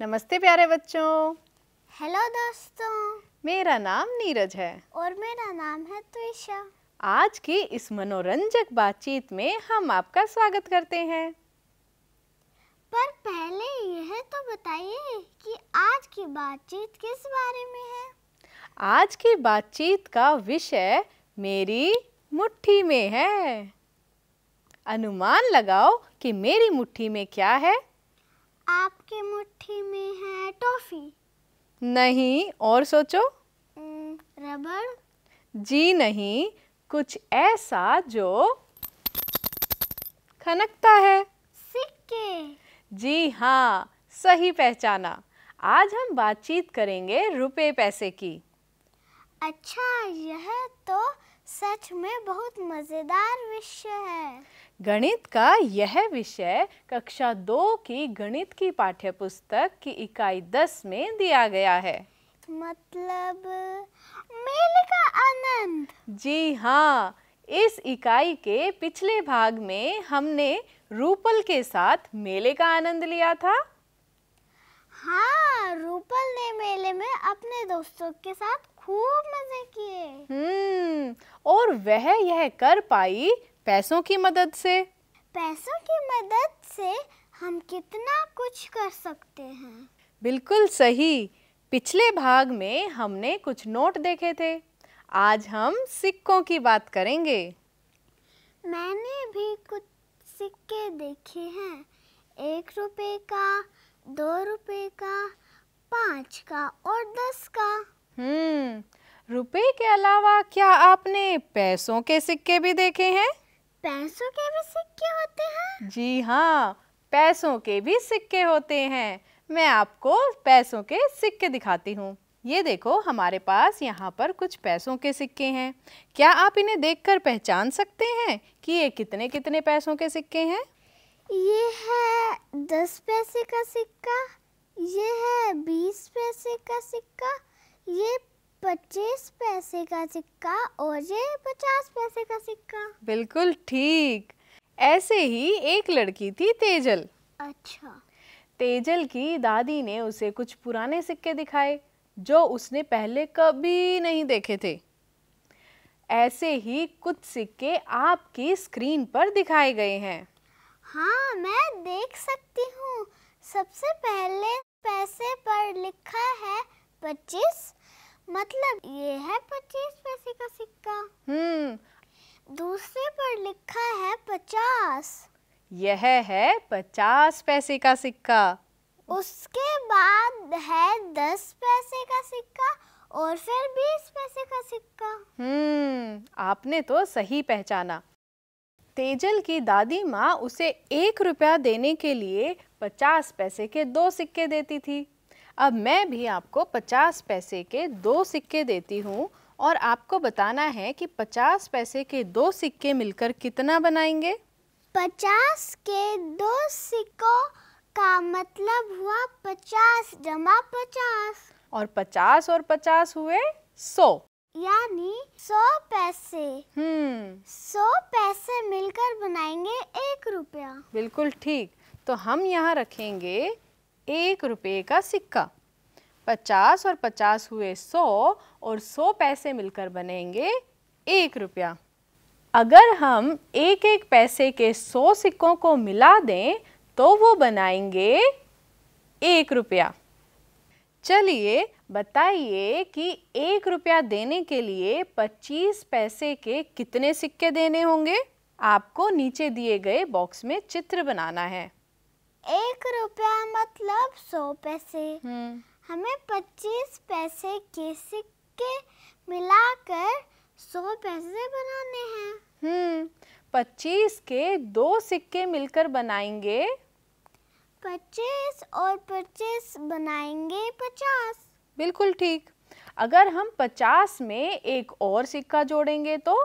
नमस्ते प्यारे बच्चों हेलो दोस्तों मेरा नाम नीरज है और मेरा नाम है त्रिशा आज की इस मनोरंजक बातचीत में हम आपका स्वागत करते हैं पर पहले यह तो बताइए कि आज की बातचीत किस बारे में है आज की बातचीत का विषय मेरी मुट्ठी में है अनुमान लगाओ कि मेरी मुट्ठी में क्या है आपके मुट्ठी में है टॉफी नहीं और सोचो रबर जी नहीं कुछ ऐसा जो खनकता है सिक्के जी हाँ सही पहचाना आज हम बातचीत करेंगे रुपए पैसे की अच्छा यह तो सच में बहुत मज़ेदार विषय है गणित का यह विषय कक्षा दो की गणित की पाठ्यपुस्तक की इकाई दस में दिया गया है मतलब मेले का आनंद जी हाँ इस इकाई के पिछले भाग में हमने रूपल के साथ मेले का आनंद लिया था हाँ रूपल ने मेले में अपने दोस्तों के साथ खूब मजे किए हम्म और वह यह कर पाई पैसों की मदद से पैसों की मदद से हम कितना कुछ कर सकते हैं बिल्कुल सही पिछले भाग में हमने कुछ नोट देखे थे आज हम सिक्कों की बात करेंगे मैंने भी कुछ सिक्के देखे हैं एक रुपए का दो रुपए का पाँच का और दस का हम्म रुपए के अलावा क्या आपने पैसों के सिक्के भी देखे हैं पैसों के भी सिक्के होते हैं जी हाँ पैसों के भी सिक्के होते हैं मैं आपको पैसों के सिक्के दिखाती हूँ ये देखो हमारे पास यहाँ पर कुछ पैसों के सिक्के हैं क्या आप इन्हें देखकर पहचान सकते हैं कि ये कितने कितने पैसों के सिक्के हैं ये है दस पैसे का सिक्का ये है बीस पैसे का सिक्का ये पच्चीस पैसे का सिक्का और ये पचास पैसे का सिक्का बिल्कुल ठीक ऐसे ही एक लड़की थी तेजल अच्छा तेजल की दादी ने उसे कुछ पुराने सिक्के दिखाए जो उसने पहले कभी नहीं देखे थे ऐसे ही कुछ सिक्के आपकी स्क्रीन पर दिखाए गए हैं हाँ मैं देख सकती हूँ सबसे पहले पैसे पर लिखा है पच्चीस मतलब ये है पच्चीस पैसे का सिक्का हम्म दूसरे पर लिखा है पचास यह है पचास पैसे का सिक्का उसके बाद है दस पैसे का सिक्का और फिर बीस पैसे का सिक्का हम्म आपने तो सही पहचाना तेजल की दादी माँ उसे एक रुपया देने के लिए पचास पैसे के दो सिक्के देती थी अब मैं भी आपको 50 पैसे के दो सिक्के देती हूँ और आपको बताना है कि 50 पैसे के दो सिक्के मिलकर कितना बनाएंगे 50 के दो सिक्कों का मतलब हुआ 50 जमा 50 और 50 और 50 हुए 100 यानी सौ पैसे हम्म सौ पैसे मिलकर बनाएंगे एक रुपया बिल्कुल ठीक तो हम यहाँ रखेंगे एक रुपये का सिक्का पचास और पचास हुए सौ और सौ पैसे मिलकर बनेंगे एक रुपया अगर हम एक एक पैसे के सौ सिक्कों को मिला दें तो वो बनाएंगे एक रुपया चलिए बताइए कि एक रुपया देने के लिए पच्चीस पैसे के कितने सिक्के देने होंगे आपको नीचे दिए गए बॉक्स में चित्र बनाना है एक रुपया मतलब सौ पैसे हम्म। हमें पच्चीस पैसे के सिक्के मिलाकर सौ पैसे बनाने हैं हम्म पच्चीस के दो सिक्के मिलकर बनाएंगे पच्चीस और पच्चीस बनाएंगे पचास बिल्कुल ठीक अगर हम पचास में एक और सिक्का जोड़ेंगे तो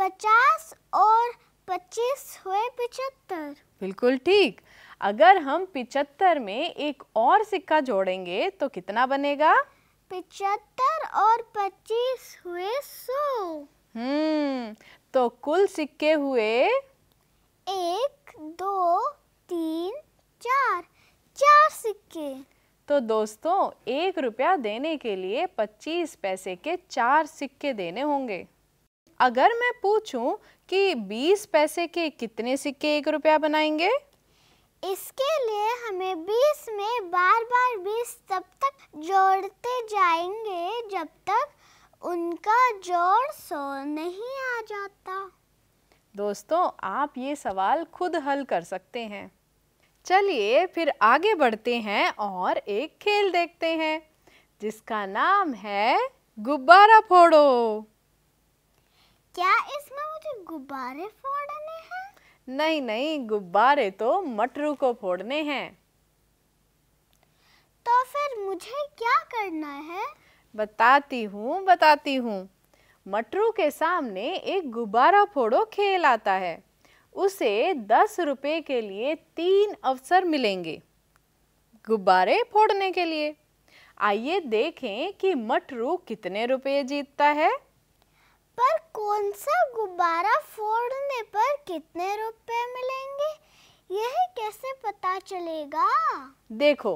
पचास और पच्चीस हुए पचहत्तर बिल्कुल ठीक अगर हम पिचहत्तर में एक और सिक्का जोड़ेंगे तो कितना बनेगा पिचहत्तर और पच्चीस हुए सौ हम्म तो कुल सिक्के हुए एक दो तीन चार चार सिक्के तो दोस्तों एक रुपया देने के लिए पच्चीस पैसे के चार सिक्के देने होंगे अगर मैं पूछूं कि 20 पैसे के कितने सिक्के एक रुपया बनाएंगे इसके लिए हमें 20 में बार बार 20 तब तक जोड़ते जाएंगे जब तक उनका जोड़ सो नहीं आ जाता दोस्तों आप ये सवाल खुद हल कर सकते हैं चलिए फिर आगे बढ़ते हैं और एक खेल देखते हैं जिसका नाम है गुब्बारा फोड़ो क्या इसमें मुझे गुब्बारे फोड़ने हैं नहीं नहीं गुब्बारे तो मटरू को फोड़ने हैं तो फिर मुझे क्या करना है बताती हूँ बताती हूँ मटरू के सामने एक गुब्बारा फोड़ो खेल आता है उसे दस रुपए के लिए तीन अवसर मिलेंगे गुब्बारे फोड़ने के लिए आइए देखें कि मटरू कितने रुपए जीतता है पर कौन सा गुब्बारा फोड़ने पर कितने रुपए मिलेंगे यह कैसे पता चलेगा देखो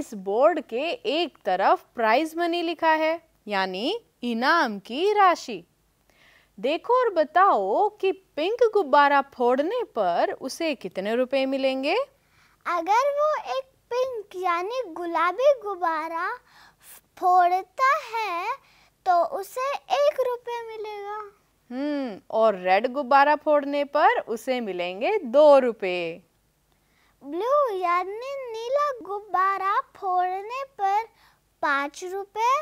इस बोर्ड के एक तरफ प्राइज मनी लिखा है यानी इनाम की राशि देखो और बताओ कि पिंक गुब्बारा फोड़ने पर उसे कितने रुपए मिलेंगे अगर वो एक पिंक यानी गुलाबी गुब्बारा फोड़ता है तो उसे एक रुपये मिलेगा हम्म और रेड गुब्बारा फोड़ने पर उसे मिलेंगे दो रुपये ब्लू यानी नीला गुब्बारा फोड़ने पर पाँच रुपये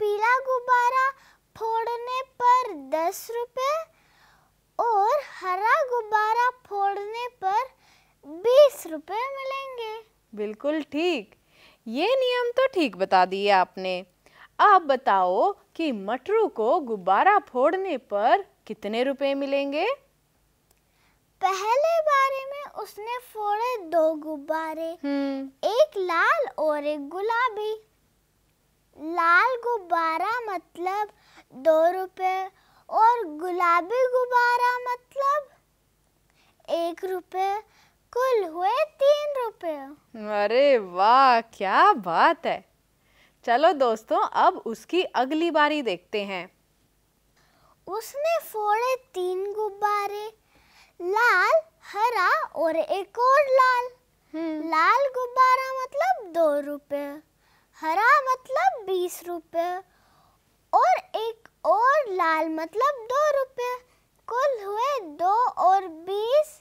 पीला गुब्बारा फोड़ने पर दस रुपये और हरा गुब्बारा फोड़ने पर बीस रुपये मिलेंगे बिल्कुल ठीक ये नियम तो ठीक बता दिए आपने अब बताओ कि मटरू को गुब्बारा फोड़ने पर कितने रुपए मिलेंगे पहले बारे में उसने फोड़े दो गुब्बारे हम्म। एक लाल और एक गुलाबी लाल गुब्बारा मतलब दो रुपए और गुलाबी गुब्बारा मतलब एक रुपए कुल हुए तीन रुपए अरे वाह क्या बात है चलो दोस्तों अब उसकी अगली बारी देखते हैं उसने फोड़े तीन गुब्बारे लाल हरा और एक और लाल हम्म। लाल गुब्बारा मतलब दो रुपए हरा मतलब बीस रुपए और एक और लाल मतलब दो रुपए कुल हुए दो और बीस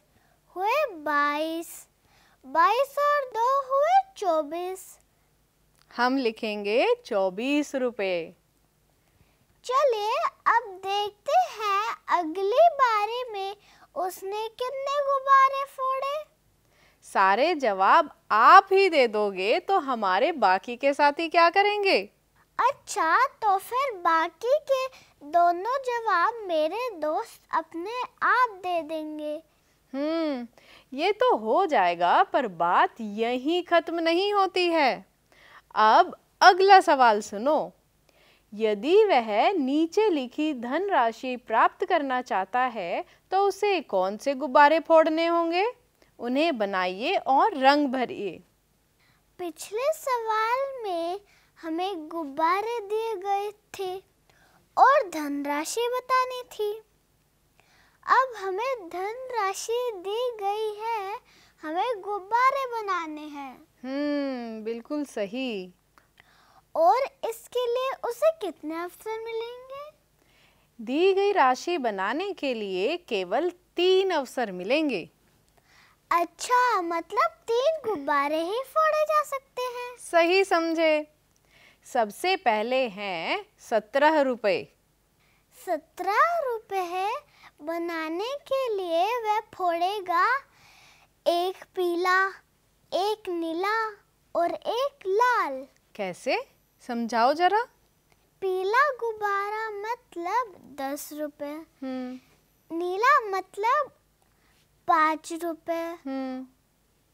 हुए बाईस बाईस और दो हुए चौबीस हम लिखेंगे चौबीस रुपए चलिए अब देखते हैं अगली बारे में उसने कितने गुब्बारे फोड़े सारे जवाब आप ही दे दोगे तो हमारे बाकी के साथी क्या करेंगे अच्छा तो फिर बाकी के दोनों जवाब मेरे दोस्त अपने आप दे देंगे हम्म ये तो हो जाएगा पर बात यहीं खत्म नहीं होती है अब अगला सवाल सुनो यदि वह नीचे लिखी धन राशि प्राप्त करना चाहता है तो उसे कौन से गुब्बारे फोड़ने होंगे उन्हें बनाइए और रंग भरिए पिछले सवाल में हमें गुब्बारे दिए गए थे और धनराशि बतानी थी अब हमें धनराशि दी गई है हमें गुब्बारे बनाने हैं हम्म बिल्कुल सही और इसके लिए उसे कितने अवसर मिलेंगे दी गई राशि बनाने के लिए केवल तीन अवसर मिलेंगे अच्छा मतलब तीन गुब्बारे ही फोड़े जा सकते हैं सही समझे सबसे पहले हैं सत्रह रुपए सत्रह रुपए बनाने के लिए वह फोड़ेगा एक पीला एक नीला और एक लाल कैसे समझाओ जरा पीला गुब्बारा मतलब दस रुपए हम्म। नीला मतलब पाँच रुपए हम्म।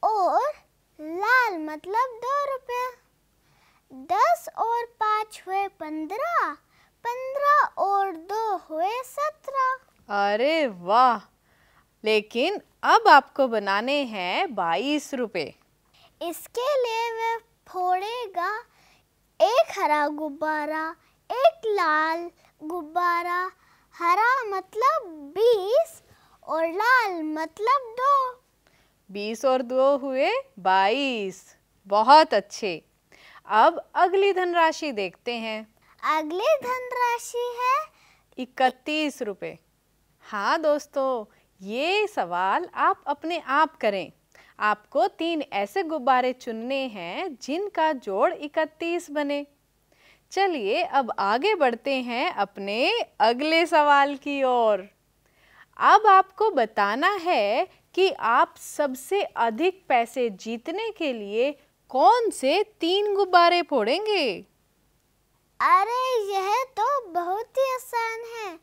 और लाल मतलब दो रुपए दस और पाँच हुए पंद्रह पंद्रह और दो हुए सत्रह अरे वाह लेकिन अब आपको बनाने हैं बाईस रुपए इसके लिए वह फोड़ेगा एक हरा गुब्बारा एक लाल गुब्बारा हरा मतलब बीस और लाल मतलब दो बीस और दो हुए बाईस बहुत अच्छे अब अगली धनराशि देखते हैं अगली धनराशि है इकतीस रुपये हाँ दोस्तों ये सवाल आप अपने आप करें आपको तीन ऐसे गुब्बारे चुनने हैं जिनका जोड़ इकतीस बने चलिए अब आगे बढ़ते हैं अपने अगले सवाल की ओर अब आपको बताना है कि आप सबसे अधिक पैसे जीतने के लिए कौन से तीन गुब्बारे फोड़ेंगे अरे यह तो बहुत ही आसान है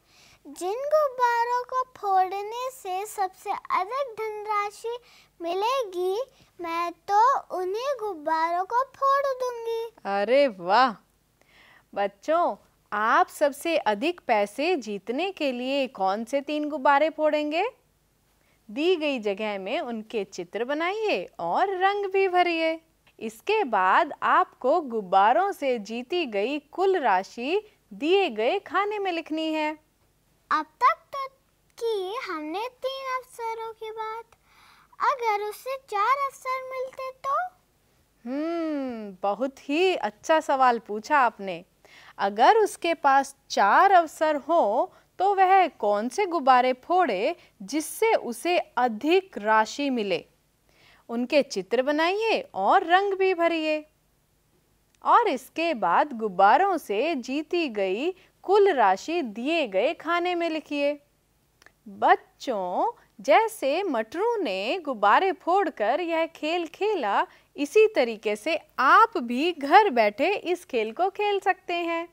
जिन गुब्बारों को फोड़ने से सबसे अधिक धनराशि मिलेगी मैं तो उन्हीं गुब्बारों को फोड़ दूंगी अरे वाह बच्चों आप सबसे अधिक पैसे जीतने के लिए कौन से तीन गुब्बारे फोड़ेंगे दी गई जगह में उनके चित्र बनाइए और रंग भी भरिए इसके बाद आपको गुब्बारों से जीती गई कुल राशि दिए गए खाने में लिखनी है अब तक तो की हमने तीन अफसरों की बात अगर उसे चार अफसर मिलते तो हम्म बहुत ही अच्छा सवाल पूछा आपने अगर उसके पास चार अवसर हो तो वह कौन से गुब्बारे फोड़े जिससे उसे अधिक राशि मिले उनके चित्र बनाइए और रंग भी भरिए और इसके बाद गुब्बारों से जीती गई कुल राशि दिए गए खाने में लिखिए बच्चों जैसे मटरू ने गुब्बारे फोड़कर यह खेल खेला इसी तरीके से आप भी घर बैठे इस खेल को खेल सकते हैं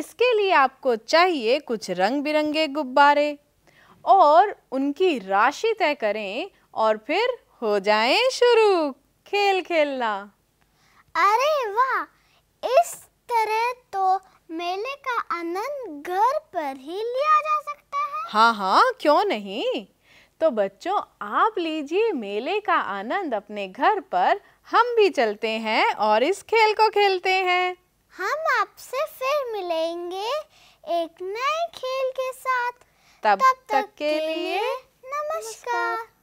इसके लिए आपको चाहिए कुछ रंग बिरंगे गुब्बारे और उनकी राशि तय करें और फिर हो जाएं शुरू खेल खेलना अरे वाह इस तरह तो मेले का आनंद घर पर ही लिया जा सकता है हाँ हाँ क्यों नहीं तो बच्चों आप लीजिए मेले का आनंद अपने घर पर हम भी चलते हैं और इस खेल को खेलते हैं हम आपसे फिर मिलेंगे एक नए खेल के साथ तब, तब तक, तक के लिए नमस्कार